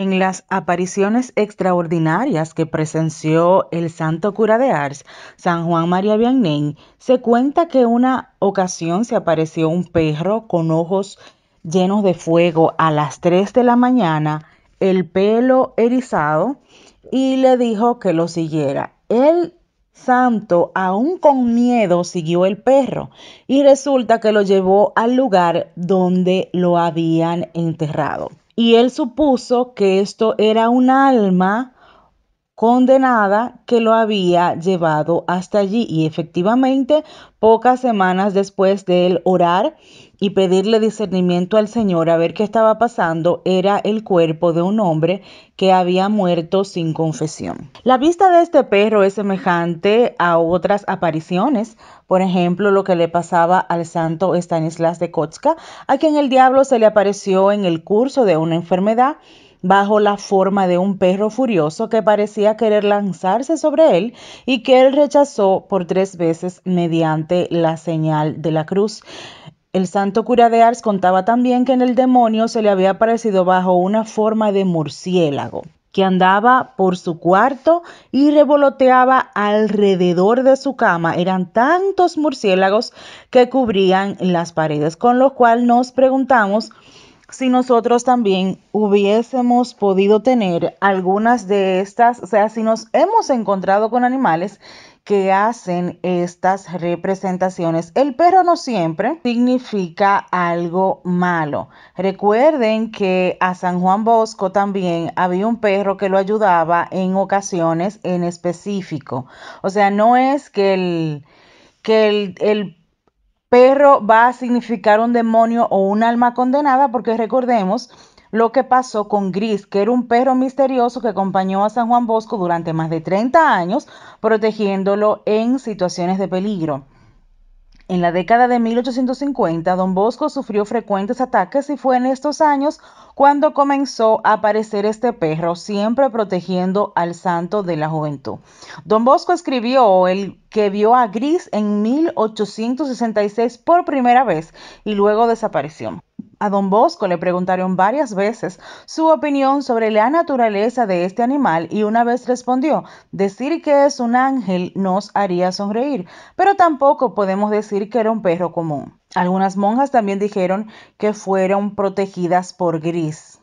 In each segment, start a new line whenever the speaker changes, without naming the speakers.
En las apariciones extraordinarias que presenció el santo cura de Ars, San Juan María Vianney, se cuenta que una ocasión se apareció un perro con ojos llenos de fuego a las 3 de la mañana, el pelo erizado, y le dijo que lo siguiera. El santo, aún con miedo, siguió el perro y resulta que lo llevó al lugar donde lo habían enterrado. Y él supuso que esto era un alma condenada que lo había llevado hasta allí. Y efectivamente, pocas semanas después de él orar y pedirle discernimiento al Señor a ver qué estaba pasando, era el cuerpo de un hombre que había muerto sin confesión. La vista de este perro es semejante a otras apariciones, por ejemplo, lo que le pasaba al santo Stanislas de Kotzka, a quien el diablo se le apareció en el curso de una enfermedad bajo la forma de un perro furioso que parecía querer lanzarse sobre él y que él rechazó por tres veces mediante la señal de la cruz. El santo cura de Ars contaba también que en el demonio se le había aparecido bajo una forma de murciélago que andaba por su cuarto y revoloteaba alrededor de su cama. Eran tantos murciélagos que cubrían las paredes, con lo cual nos preguntamos si nosotros también hubiésemos podido tener algunas de estas, o sea, si nos hemos encontrado con animales que hacen estas representaciones. El perro no siempre significa algo malo. Recuerden que a San Juan Bosco también había un perro que lo ayudaba en ocasiones en específico. O sea, no es que el, que el, el perro va a significar un demonio o un alma condenada, porque recordemos lo que pasó con Gris, que era un perro misterioso que acompañó a San Juan Bosco durante más de 30 años, protegiéndolo en situaciones de peligro. En la década de 1850, don Bosco sufrió frecuentes ataques y fue en estos años cuando comenzó a aparecer este perro, siempre protegiendo al santo de la juventud. Don Bosco escribió el que vio a Gris en 1866 por primera vez y luego desapareció. A don Bosco le preguntaron varias veces su opinión sobre la naturaleza de este animal y una vez respondió, decir que es un ángel nos haría sonreír, pero tampoco podemos decir que era un perro común. Algunas monjas también dijeron que fueron protegidas por gris.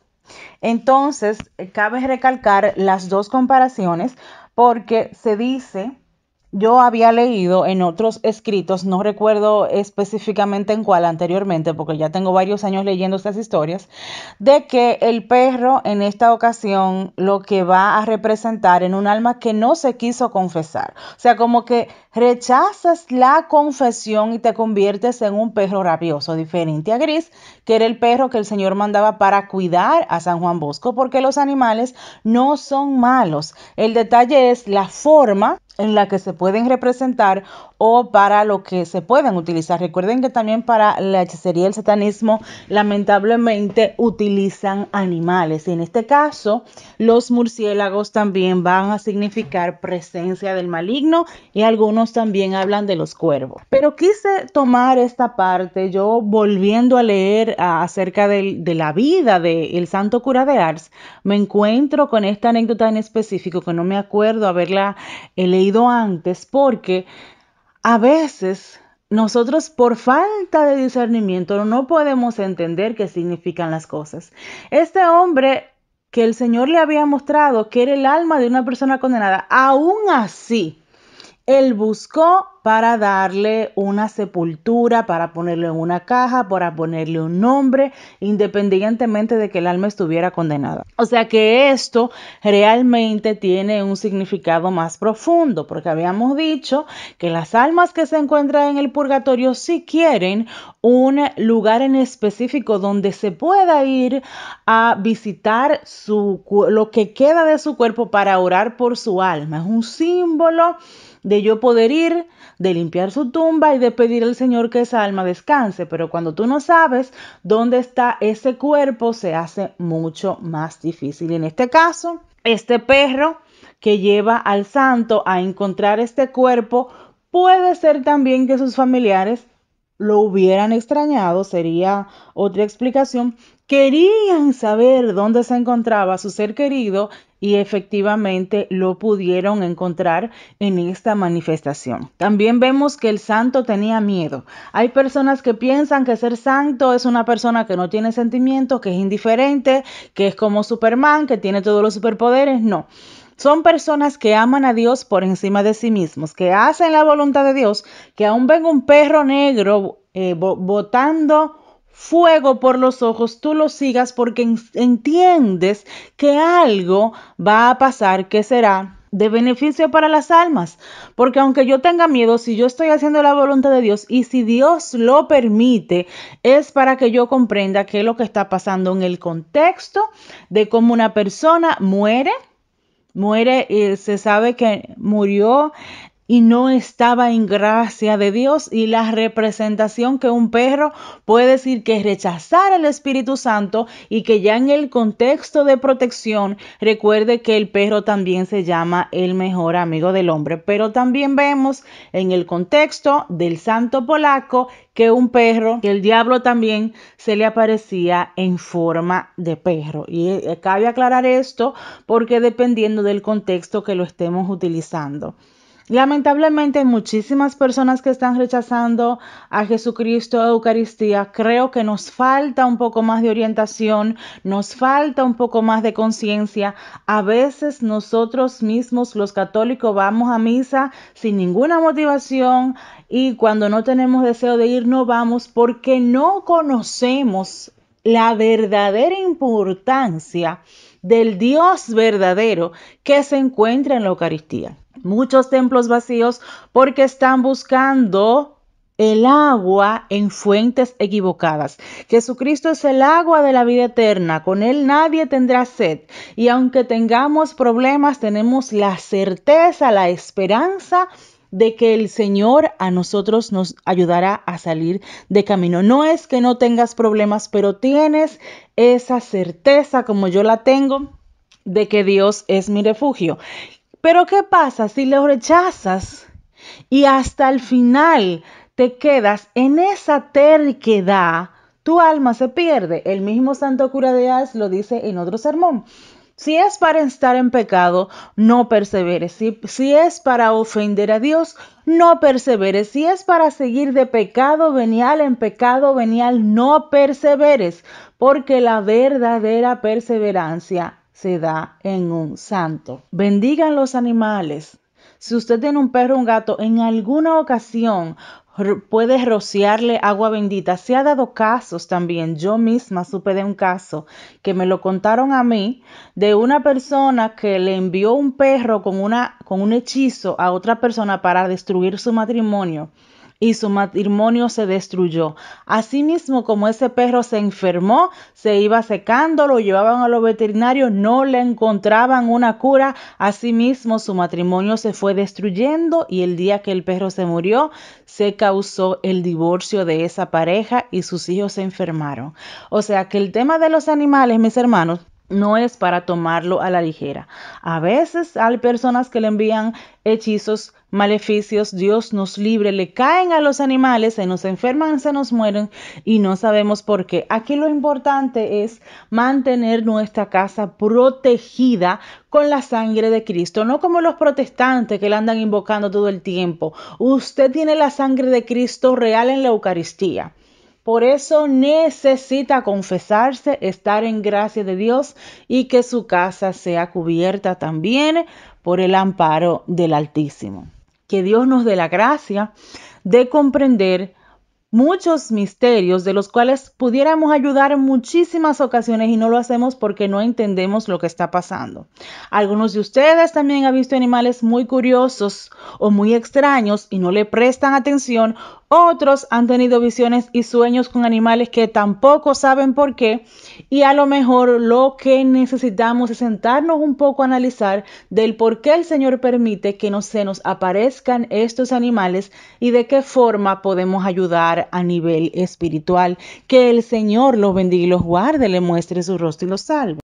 Entonces, eh, cabe recalcar las dos comparaciones porque se dice yo había leído en otros escritos, no recuerdo específicamente en cuál anteriormente, porque ya tengo varios años leyendo estas historias, de que el perro en esta ocasión lo que va a representar en un alma que no se quiso confesar. O sea, como que rechazas la confesión y te conviertes en un perro rabioso, diferente a Gris, que era el perro que el Señor mandaba para cuidar a San Juan Bosco, porque los animales no son malos. El detalle es la forma en la que se pueden representar o para lo que se pueden utilizar. Recuerden que también para la hechicería y el satanismo lamentablemente utilizan animales y en este caso los murciélagos también van a significar presencia del maligno y algunos también hablan de los cuervos. Pero quise tomar esta parte yo volviendo a leer ah, acerca de la vida del santo cura de Ars, me encuentro con esta anécdota en específico que no me acuerdo haberla eh, leído antes porque a veces nosotros por falta de discernimiento no podemos entender qué significan las cosas. Este hombre que el Señor le había mostrado que era el alma de una persona condenada, aún así, él buscó para darle una sepultura, para ponerlo en una caja, para ponerle un nombre, independientemente de que el alma estuviera condenada. O sea que esto realmente tiene un significado más profundo, porque habíamos dicho que las almas que se encuentran en el purgatorio sí quieren un lugar en específico donde se pueda ir a visitar su, lo que queda de su cuerpo para orar por su alma. Es un símbolo de yo poder ir, de limpiar su tumba y de pedir al Señor que esa alma descanse, pero cuando tú no sabes dónde está ese cuerpo, se hace mucho más difícil. en este caso, este perro que lleva al santo a encontrar este cuerpo, puede ser también que sus familiares lo hubieran extrañado, sería otra explicación. Querían saber dónde se encontraba su ser querido y efectivamente lo pudieron encontrar en esta manifestación. También vemos que el santo tenía miedo. Hay personas que piensan que ser santo es una persona que no tiene sentimientos, que es indiferente, que es como Superman, que tiene todos los superpoderes. No. Son personas que aman a Dios por encima de sí mismos, que hacen la voluntad de Dios, que aún ven un perro negro votando eh, fuego por los ojos, tú lo sigas porque entiendes que algo va a pasar que será de beneficio para las almas. Porque aunque yo tenga miedo, si yo estoy haciendo la voluntad de Dios y si Dios lo permite, es para que yo comprenda qué es lo que está pasando en el contexto de cómo una persona muere. Muere, y eh, se sabe que murió y no estaba en gracia de Dios y la representación que un perro puede decir que es rechazar el Espíritu Santo y que ya en el contexto de protección recuerde que el perro también se llama el mejor amigo del hombre, pero también vemos en el contexto del santo polaco que un perro, que el diablo también se le aparecía en forma de perro. Y eh, cabe aclarar esto porque dependiendo del contexto que lo estemos utilizando. Lamentablemente muchísimas personas que están rechazando a Jesucristo a Eucaristía, creo que nos falta un poco más de orientación, nos falta un poco más de conciencia. A veces nosotros mismos los católicos vamos a misa sin ninguna motivación y cuando no tenemos deseo de ir no vamos porque no conocemos la verdadera importancia del Dios verdadero que se encuentra en la Eucaristía muchos templos vacíos porque están buscando el agua en fuentes equivocadas. Jesucristo es el agua de la vida eterna, con Él nadie tendrá sed. Y aunque tengamos problemas, tenemos la certeza, la esperanza de que el Señor a nosotros nos ayudará a salir de camino. No es que no tengas problemas, pero tienes esa certeza como yo la tengo de que Dios es mi refugio. Pero ¿qué pasa si lo rechazas y hasta el final te quedas en esa terquedad? Tu alma se pierde. El mismo Santo Cura de As lo dice en otro sermón. Si es para estar en pecado, no perseveres. Si, si, es para ofender a Dios, no perseveres. Si es para seguir de pecado venial en pecado venial, no perseveres. Porque la verdadera perseverancia se da en un santo. Bendigan los animales. Si usted tiene un perro o un gato, en alguna ocasión puede rociarle agua bendita. Se ha dado casos también. Yo misma supe de un caso que me lo contaron a mí de una persona que le envió un perro con, una, con un hechizo a otra persona para destruir su matrimonio y su matrimonio se destruyó. Asimismo, como ese perro se enfermó, se iba secando, lo llevaban a los veterinarios, no le encontraban una cura. Asimismo, su matrimonio se fue destruyendo y el día que el perro se murió, se causó el divorcio de esa pareja y sus hijos se enfermaron. O sea que el tema de los animales, mis hermanos, no es para tomarlo a la ligera. A veces hay personas que le envían hechizos, maleficios, Dios nos libre, le caen a los animales, se nos enferman, se nos mueren y no sabemos por qué. Aquí lo importante es mantener nuestra casa protegida con la sangre de Cristo, no como los protestantes que la andan invocando todo el tiempo. Usted tiene la sangre de Cristo real en la Eucaristía. Por eso necesita confesarse, estar en gracia de Dios y que su casa sea cubierta también por el amparo del Altísimo. Que Dios nos dé la gracia de comprender muchos misterios de los cuales pudiéramos ayudar en muchísimas ocasiones y no lo hacemos porque no entendemos lo que está pasando. Algunos de ustedes también han visto animales muy curiosos o muy extraños y no le prestan atención otros han tenido visiones y sueños con animales que tampoco saben por qué y a lo mejor lo que necesitamos es sentarnos un poco a analizar del por qué el Señor permite que no se nos aparezcan estos animales y de qué forma podemos ayudar a nivel espiritual. Que el Señor los bendiga y los guarde, le muestre su rostro y los salve.